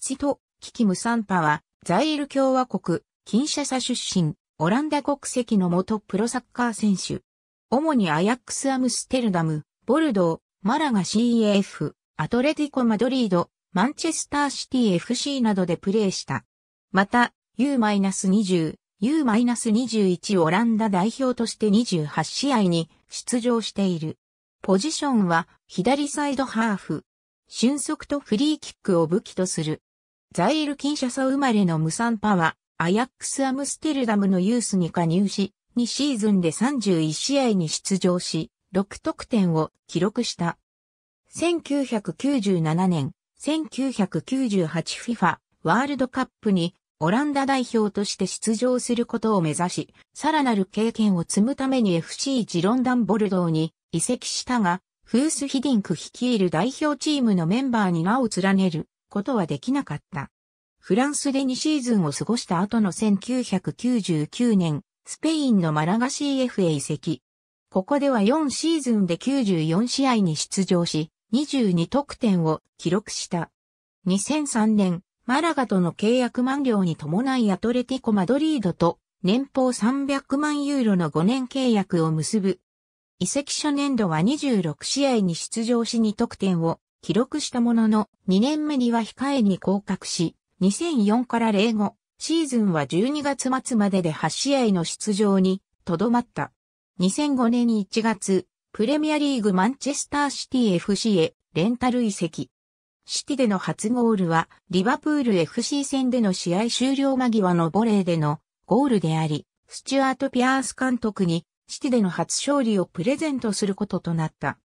キとキキムサンパは、ザイール共和国、キンシャサ出身、オランダ国籍の元プロサッカー選手。主にアヤックス・アムステルダム、ボルドー、マラガ CAF、アトレティコ・マドリード、マンチェスターシティ FC などでプレーした。また、U-20、U-21 オランダ代表として28試合に出場している。ポジションは左サイドハーフ。俊足とフリーキックを武器とする。ザイール・キンシャサ生まれのムサンパは、アヤックス・アムステルダムのユースに加入し、2シーズンで31試合に出場し、6得点を記録した。1997年、1998FIFA ワールドカップにオランダ代表として出場することを目指し、さらなる経験を積むために FC ジロンダンボルドーに移籍したが、フースヒディンク率いる代表チームのメンバーに名を連ねることはできなかった。フランスで2シーズンを過ごした後の1999年、スペインのマラガ CF a 移籍。ここでは4シーズンで94試合に出場し、22得点を記録した。2003年、マラガとの契約満了に伴いアトレティコ・マドリードと年俸300万ユーロの5年契約を結ぶ。移籍初年度は26試合に出場し2得点を記録したものの、2年目には控えに降格し、2004から05シーズンは12月末までで8試合の出場にとどまった。2005年1月、プレミアリーグマンチェスターシティ FC へレンタル移籍。シティでの初ゴールは、リバプール FC 戦での試合終了間際のボレーでのゴールであり、スチュアート・ピアース監督に、シティでの初勝利をプレゼントすることとなった。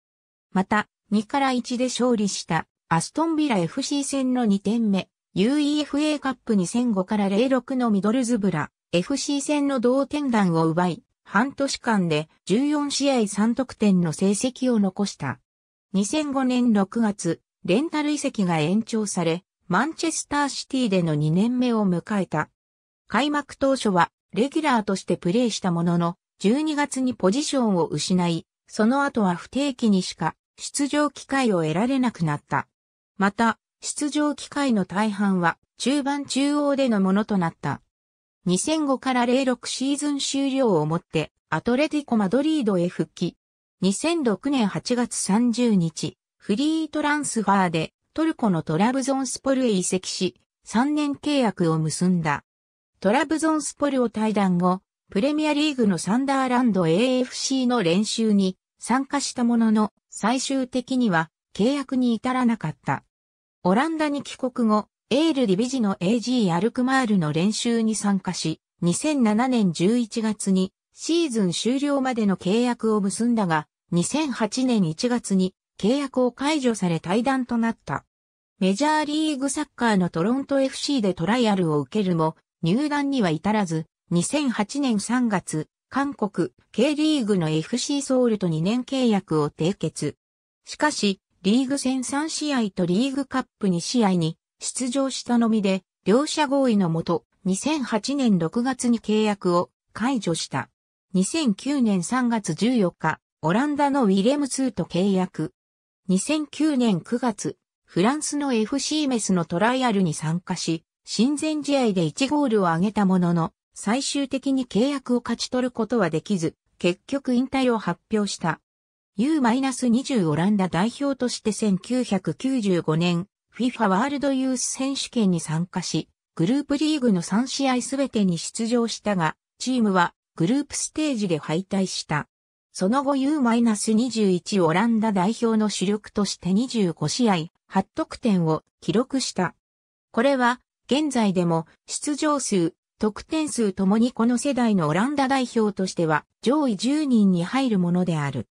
また、2から1で勝利したアストンビラ FC 戦の2点目、UEFA カップ2005から06のミドルズブラ FC 戦の同点弾を奪い、半年間で14試合3得点の成績を残した。2005年6月、レンタル遺跡が延長され、マンチェスターシティでの2年目を迎えた。開幕当初はレギュラーとしてプレーしたものの、12月にポジションを失い、その後は不定期にしか出場機会を得られなくなった。また、出場機会の大半は中盤中央でのものとなった。2005から06シーズン終了をもってアトレティコ・マドリードへ復帰。2006年8月30日、フリートランスファーでトルコのトラブゾンスポルへ移籍し、3年契約を結んだ。トラブゾンスポルを退団後、プレミアリーグのサンダーランド AFC の練習に参加したものの、最終的には契約に至らなかった。オランダに帰国後、エール・ディビジの AG アルクマールの練習に参加し、2007年11月にシーズン終了までの契約を結んだが、2008年1月に契約を解除され退団となった。メジャーリーグサッカーのトロント FC でトライアルを受けるも、入団には至らず、2008年3月、韓国、K リーグの FC ソウルと2年契約を締結。しかし、リーグ戦3試合とリーグカップ2試合に出場したのみで、両者合意のもと、2008年6月に契約を解除した。2009年3月14日、オランダのウィレム2と契約。2009年9月、フランスの FC メスのトライアルに参加し、親善試合で1ゴールを挙げたものの、最終的に契約を勝ち取ることはできず、結局引退を発表した。U-20 オランダ代表として1995年、FIFA ワールドユース選手権に参加し、グループリーグの3試合すべてに出場したが、チームはグループステージで敗退した。その後 U-21 オランダ代表の主力として25試合、8得点を記録した。これは、現在でも出場数、得点数ともにこの世代のオランダ代表としては上位10人に入るものである。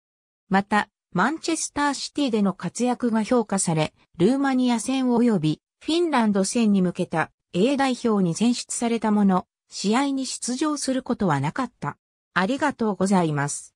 また、マンチェスターシティでの活躍が評価され、ルーマニア戦及びフィンランド戦に向けた A 代表に選出されたもの、試合に出場することはなかった。ありがとうございます。